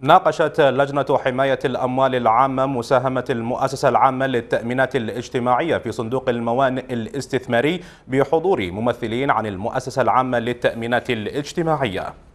ناقشت لجنة حماية الأموال العامة مساهمة المؤسسة العامة للتأمينات الاجتماعية في صندوق الموانئ الاستثماري بحضور ممثلين عن المؤسسة العامة للتأمينات الاجتماعية